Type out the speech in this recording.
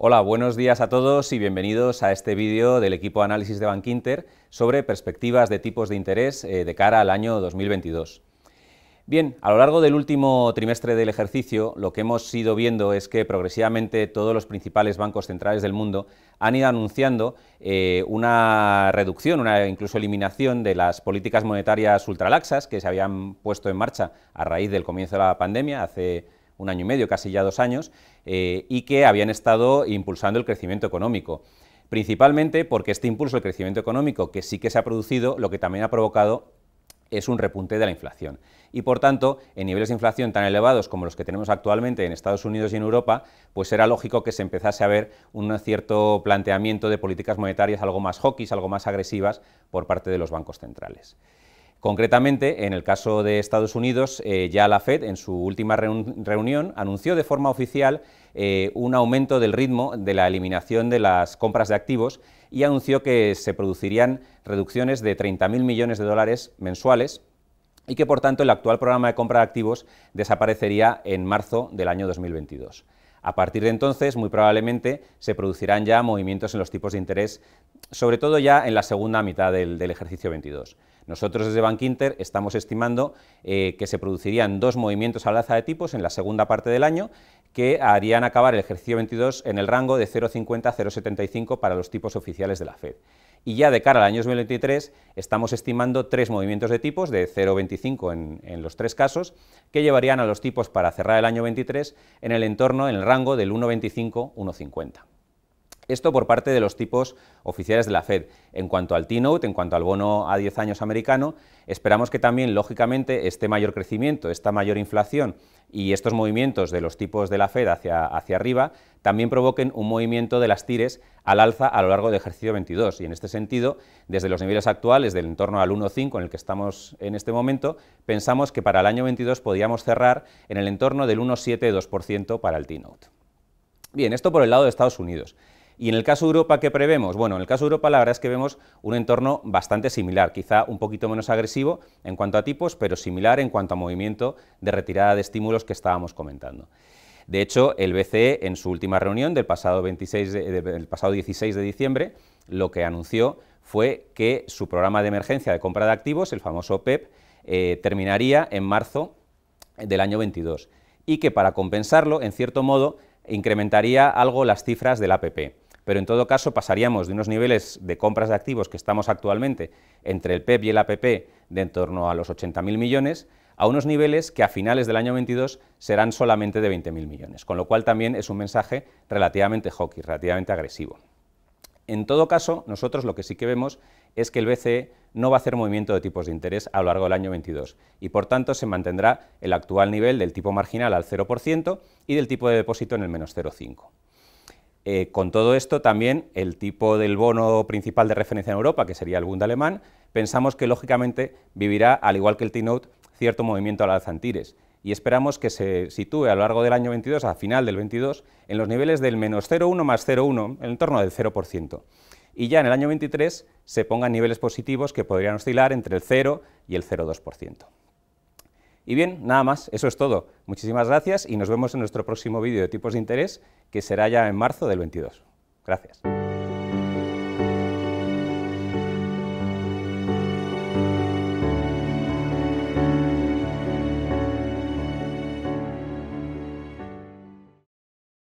Hola, buenos días a todos y bienvenidos a este vídeo del equipo de análisis de Bankinter sobre perspectivas de tipos de interés eh, de cara al año 2022. Bien, a lo largo del último trimestre del ejercicio, lo que hemos ido viendo es que progresivamente todos los principales bancos centrales del mundo han ido anunciando eh, una reducción, una incluso eliminación de las políticas monetarias ultralaxas que se habían puesto en marcha a raíz del comienzo de la pandemia hace un año y medio, casi ya dos años, eh, y que habían estado impulsando el crecimiento económico. Principalmente porque este impulso del crecimiento económico, que sí que se ha producido, lo que también ha provocado es un repunte de la inflación. Y por tanto, en niveles de inflación tan elevados como los que tenemos actualmente en Estados Unidos y en Europa, pues era lógico que se empezase a ver un cierto planteamiento de políticas monetarias algo más hawkish, algo más agresivas por parte de los bancos centrales. Concretamente, en el caso de Estados Unidos, eh, ya la FED en su última reunión anunció de forma oficial eh, un aumento del ritmo de la eliminación de las compras de activos y anunció que se producirían reducciones de 30.000 millones de dólares mensuales y que, por tanto, el actual programa de compra de activos desaparecería en marzo del año 2022. A partir de entonces, muy probablemente, se producirán ya movimientos en los tipos de interés, sobre todo ya en la segunda mitad del, del ejercicio 22. Nosotros desde Inter estamos estimando eh, que se producirían dos movimientos la alza de tipos en la segunda parte del año que harían acabar el ejercicio 22 en el rango de 0,50 a 0,75 para los tipos oficiales de la Fed. Y ya de cara al año 2023 estamos estimando tres movimientos de tipos de 0,25 en, en, los tres casos que llevarían a los tipos para cerrar el año 23 en el entorno, en el rango del 1,25-1,50. Esto por parte de los tipos oficiales de la Fed. En cuanto al T-Note, en cuanto al bono a 10 años americano, esperamos que también, lógicamente, este mayor crecimiento, esta mayor inflación y estos movimientos de los tipos de la Fed hacia, hacia arriba también provoquen un movimiento de las tires al alza a lo largo del ejercicio 22. Y en este sentido, desde los niveles actuales del entorno al 1,5 en el que estamos en este momento, pensamos que para el año 22 podríamos cerrar en el entorno del 1.72% para el T-Note. Bien, esto por el lado de Estados Unidos. Y en el caso de Europa, ¿qué prevemos? Bueno, en el caso de Europa la verdad es que vemos un entorno bastante similar, quizá un poquito menos agresivo en cuanto a tipos, pero similar en cuanto a movimiento de retirada de estímulos que estábamos comentando. De hecho, el BCE en su última reunión del pasado, 16 de diciembre lo que anunció fue que su programa de emergencia de compra de activos, el famoso PEP, e eh, terminaría en marzo del año 22 y que para compensarlo, en cierto modo, incrementaría algo las cifras del APP pero en todo caso pasaríamos de unos niveles de compras de activos que estamos actualmente entre el PEP e y el APP de en torno a los 80.000 millones a unos niveles que a finales del año 22 serán solamente de 20.000 millones, con lo cual también es un mensaje relativamente hockey, relativamente agresivo. En todo caso, nosotros lo que sí que vemos es que el BCE no va a hacer movimiento de tipos de interés a lo largo del año 22 y por tanto se mantendrá el actual nivel del tipo marginal al 0% y del tipo de depósito en el menos 0,5. Eh, con todo esto también el tipo del bono principal de referencia en Europa, que sería el Bund alemán, pensamos que lógicamente vivirá, al igual que el T-Note, cierto movimiento al alza en y esperamos que se sitúe a lo largo del año 22, a final del 22, en los niveles del menos 0,1 más 0,1, en torno del 0%. Y ya en el año 23 se pongan niveles positivos que podrían oscilar entre el 0 y el 0,2%. Y bien, nada más, eso es todo. Muchísimas gracias y nos vemos en nuestro próximo vídeo de tipos de interés, que será ya en marzo del 22. Gracias.